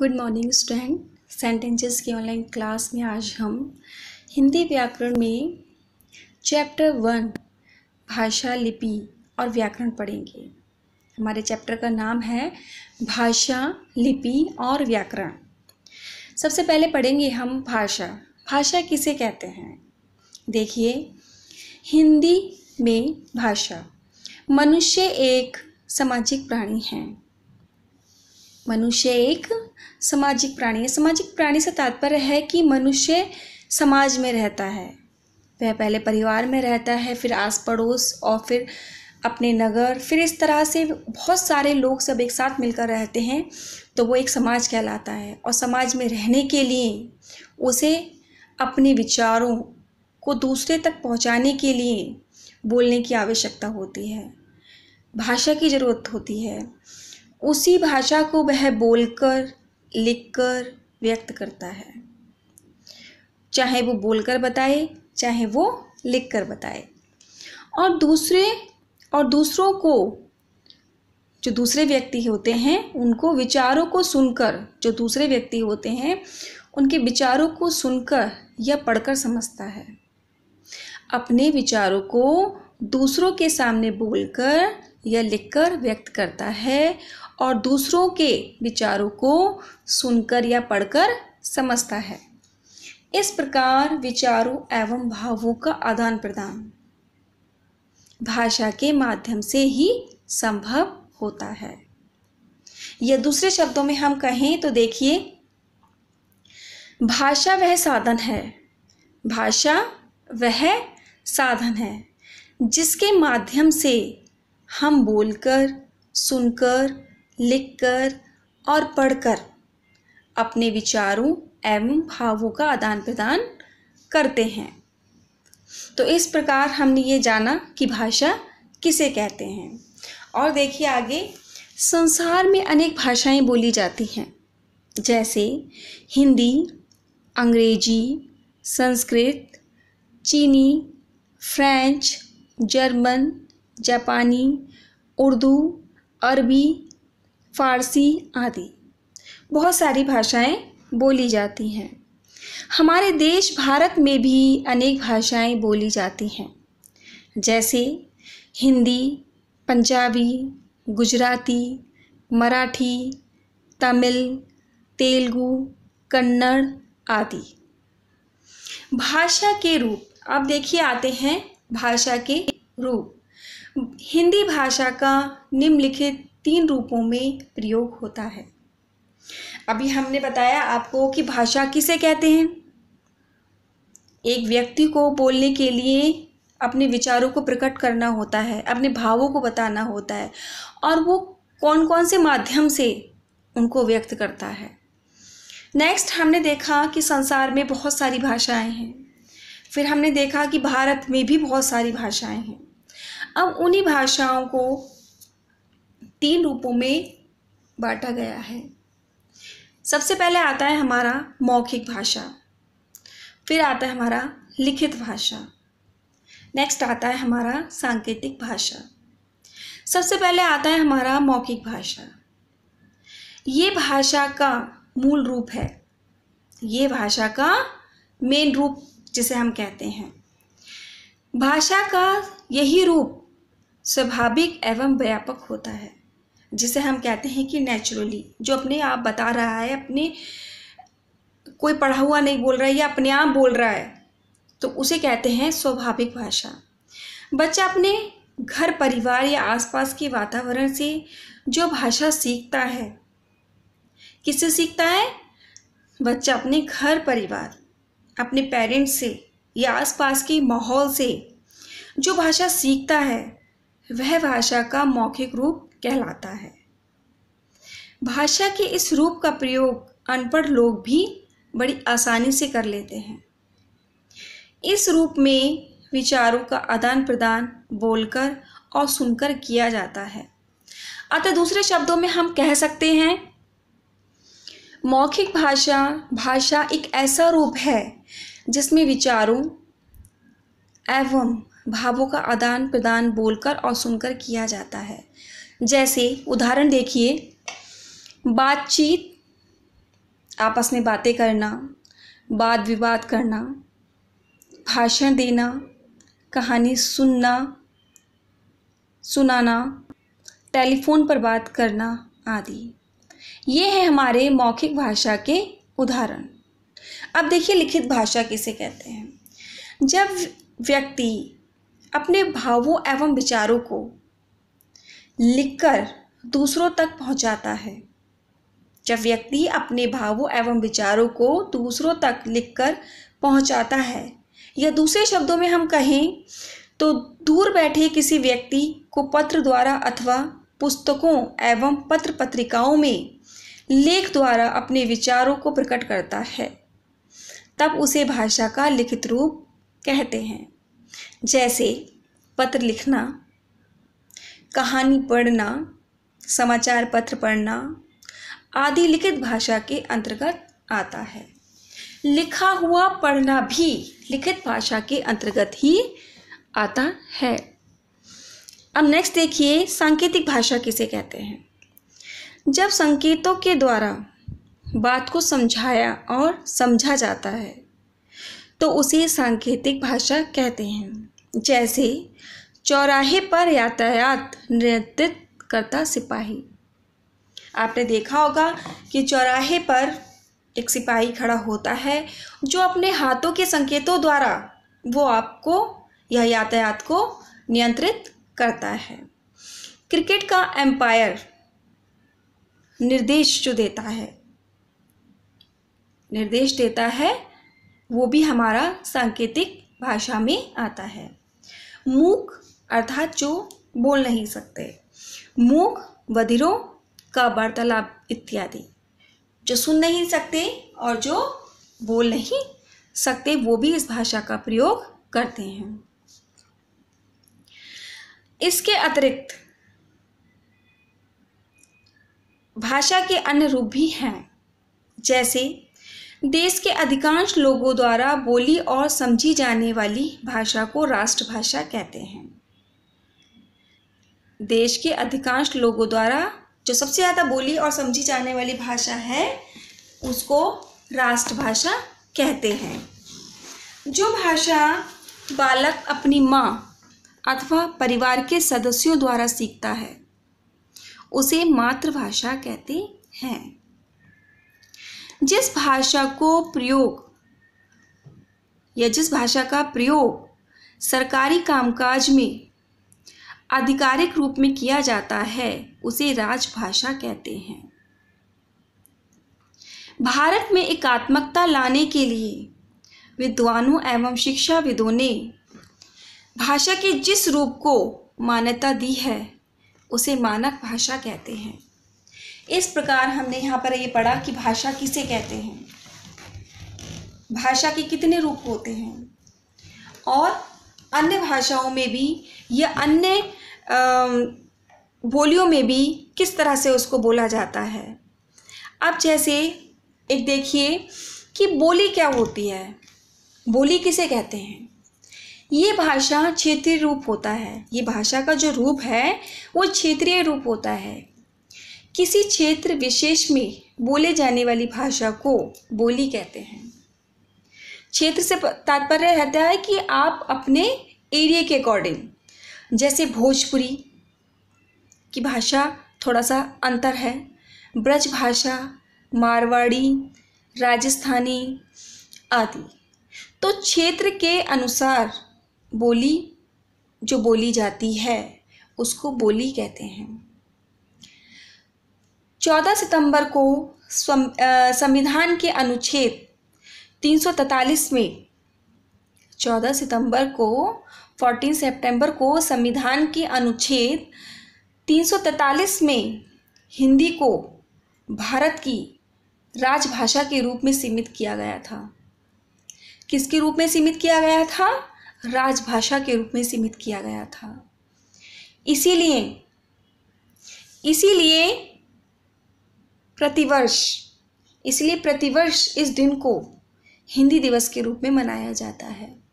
good morning student sentences की online class में आज हम हिंदी व्याकरण में चैप्टर वन भाषा लिपि और व्याकरण पढ़ेंगे हमारे चैप्टर का नाम है भाषा लिपि और व्याकरण सबसे पहले पढ़ेंगे हम भाषा भाषा किसे कहते हैं देखिए हिंदी में भाषा मनुष्य एक सामाजिक प्राणी है मनुष्य एक सामाजिक प्राणी है सामाजिक प्राणी से तात्पर्य है कि मनुष्य समाज में रहता है वह पहले परिवार में रहता है फिर आस पड़ोस और फिर अपने नगर फिर इस तरह से बहुत सारे लोग सब एक साथ मिलकर रहते हैं तो वो एक समाज कहलाता है और समाज में रहने के लिए उसे अपने विचारों को दूसरे तक पहुंचाने के लिए बोलने की आवश्यकता होती है भाषा की ज़रूरत होती है उसी भाषा को वह बोलकर लिखकर व्यक्त करता है चाहे वो बोलकर बताए चाहे वो लिख कर बताए और दूसरे और दूसरों को जो दूसरे व्यक्ति होते हैं उनको विचारों को सुनकर जो दूसरे व्यक्ति होते हैं उनके विचारों को सुनकर या पढ़कर समझता है अपने विचारों को दूसरों के सामने बोलकर या लिखकर व्यक्त करता है और दूसरों के विचारों को सुनकर या पढ़कर समझता है इस प्रकार विचारों एवं भावों का आदान प्रदान भाषा के माध्यम से ही संभव होता है या दूसरे शब्दों में हम कहें तो देखिए भाषा वह साधन है भाषा वह साधन है जिसके माध्यम से हम बोलकर सुनकर लिखकर और पढ़कर अपने विचारों एवं भावों का आदान प्रदान करते हैं तो इस प्रकार हमने ये जाना कि भाषा किसे कहते हैं और देखिए आगे संसार में अनेक भाषाएं बोली जाती हैं जैसे हिंदी अंग्रेजी संस्कृत चीनी फ्रेंच जर्मन जापानी उर्दू अरबी फारसी आदि बहुत सारी भाषाएं बोली जाती हैं हमारे देश भारत में भी अनेक भाषाएं बोली जाती हैं जैसे हिंदी पंजाबी गुजराती मराठी तमिल तेलुगु कन्नड़ आदि भाषा के रूप अब देखिए आते हैं भाषा के रूप हिंदी भाषा का निम्नलिखित तीन रूपों में प्रयोग होता है अभी हमने बताया आपको कि भाषा किसे कहते हैं एक व्यक्ति को बोलने के लिए अपने विचारों को प्रकट करना होता है अपने भावों को बताना होता है और वो कौन कौन से माध्यम से उनको व्यक्त करता है नेक्स्ट हमने देखा कि संसार में बहुत सारी भाषाएं हैं फिर हमने देखा कि भारत में भी बहुत सारी भाषाएं हैं अब उन्हीं भाषाओं को तीन रूपों में बांटा गया है सबसे पहले आता है हमारा मौखिक भाषा फिर आता है हमारा लिखित भाषा नेक्स्ट आता है हमारा सांकेतिक भाषा सबसे पहले आता है हमारा मौखिक भाषा ये भाषा का मूल रूप है ये भाषा का मेन रूप जिसे हम कहते हैं भाषा का यही रूप स्वाभाविक एवं व्यापक होता है जिसे हम कहते हैं कि नेचुरली जो अपने आप बता रहा है अपने कोई पढ़ा हुआ नहीं बोल रहा है या अपने आप बोल रहा है तो उसे कहते हैं स्वाभाविक भाषा बच्चा अपने घर परिवार या आसपास के वातावरण से जो भाषा सीखता है किससे सीखता है बच्चा अपने घर परिवार अपने पेरेंट्स से या आसपास के माहौल से जो भाषा सीखता है वह भाषा का मौखिक रूप कहलाता है भाषा के इस रूप का प्रयोग अनपढ़ लोग भी बड़ी आसानी से कर लेते हैं इस रूप में विचारों का आदान प्रदान बोलकर और सुनकर किया जाता है अतः दूसरे शब्दों में हम कह सकते हैं मौखिक भाषा भाषा एक ऐसा रूप है जिसमें विचारों एवं भावों का आदान प्रदान बोलकर और सुनकर किया जाता है जैसे उदाहरण देखिए बातचीत आपस में बातें करना वाद विवाद करना भाषण देना कहानी सुनना सुनाना टेलीफोन पर बात करना आदि ये है हमारे मौखिक भाषा के उदाहरण अब देखिए लिखित भाषा किसे कहते हैं जब व्यक्ति अपने भावों एवं विचारों को लिखकर दूसरों तक पहुंचाता है जब व्यक्ति अपने भावों एवं विचारों को दूसरों तक लिखकर पहुंचाता है या दूसरे शब्दों में हम कहें तो दूर बैठे किसी व्यक्ति को पत्र द्वारा अथवा पुस्तकों एवं पत्र पत्रिकाओं में लेख द्वारा अपने विचारों को प्रकट करता है तब उसे भाषा का लिखित रूप कहते हैं जैसे पत्र लिखना कहानी पढ़ना समाचार पत्र पढ़ना आदि लिखित भाषा के अंतर्गत आता है लिखा हुआ पढ़ना भी लिखित भाषा के अंतर्गत ही आता है अब नेक्स्ट देखिए सांकेतिक भाषा किसे कहते हैं जब संकेतों के द्वारा बात को समझाया और समझा जाता है तो उसे सांकेतिक भाषा कहते हैं जैसे चौराहे पर यातायात नियंत्रित करता सिपाही आपने देखा होगा कि चौराहे पर एक सिपाही खड़ा होता है जो अपने हाथों के संकेतों द्वारा वो आपको या यातायात को नियंत्रित करता है क्रिकेट का एम्पायर निर्देश जो देता है निर्देश देता है वो भी हमारा सांकेतिक भाषा में आता है मूक अर्थात जो बोल नहीं सकते मूक बधिरों का वार्तालाप इत्यादि जो सुन नहीं सकते और जो बोल नहीं सकते वो भी इस भाषा का प्रयोग करते हैं इसके अतिरिक्त भाषा के अन्य रूप भी हैं जैसे देश के अधिकांश लोगों द्वारा बोली और समझी जाने वाली भाषा को राष्ट्रभाषा कहते हैं देश के अधिकांश लोगों द्वारा जो सबसे ज़्यादा बोली और समझी जाने वाली भाषा है उसको राष्ट्रभाषा कहते हैं जो भाषा बालक अपनी माँ अथवा परिवार के सदस्यों द्वारा सीखता है उसे मातृभाषा कहते हैं जिस भाषा को प्रयोग या जिस भाषा का प्रयोग सरकारी कामकाज में आधिकारिक रूप में किया जाता है उसे राजभाषा कहते हैं भारत में एकात्मकता लाने के लिए विद्वानों एवं शिक्षाविदों ने भाषा के जिस रूप को मान्यता दी है उसे मानक भाषा कहते हैं इस प्रकार हमने यहाँ पर ये पढ़ा कि भाषा किसे कहते हैं भाषा के कितने रूप होते हैं और अन्य भाषाओं में भी या अन्य बोलियों में भी किस तरह से उसको बोला जाता है अब जैसे एक देखिए कि बोली क्या होती है बोली किसे कहते हैं ये भाषा क्षेत्रीय रूप होता है ये भाषा का जो रूप है वो क्षेत्रीय रूप होता है किसी क्षेत्र विशेष में बोले जाने वाली भाषा को बोली कहते हैं क्षेत्र से तात्पर्य रहता है कि आप अपने एरिया के अकॉर्डिंग जैसे भोजपुरी की भाषा थोड़ा सा अंतर है ब्रज भाषा मारवाड़ी राजस्थानी आदि तो क्षेत्र के अनुसार बोली जो बोली जाती है उसको बोली कहते हैं चौदह सितंबर को संविधान के अनुच्छेद 343 में चौदह सितंबर को फोर्टीन सितंबर को संविधान के अनुच्छेद तीन सौ तैतालीस में हिंदी को भारत की राजभाषा के रूप में सीमित किया गया था किसके रूप में सीमित किया गया था राजभाषा के रूप में सीमित किया गया था इसीलिए इसीलिए प्रतिवर्ष इसलिए प्रतिवर्ष इस दिन को हिंदी दिवस के रूप में मनाया जाता है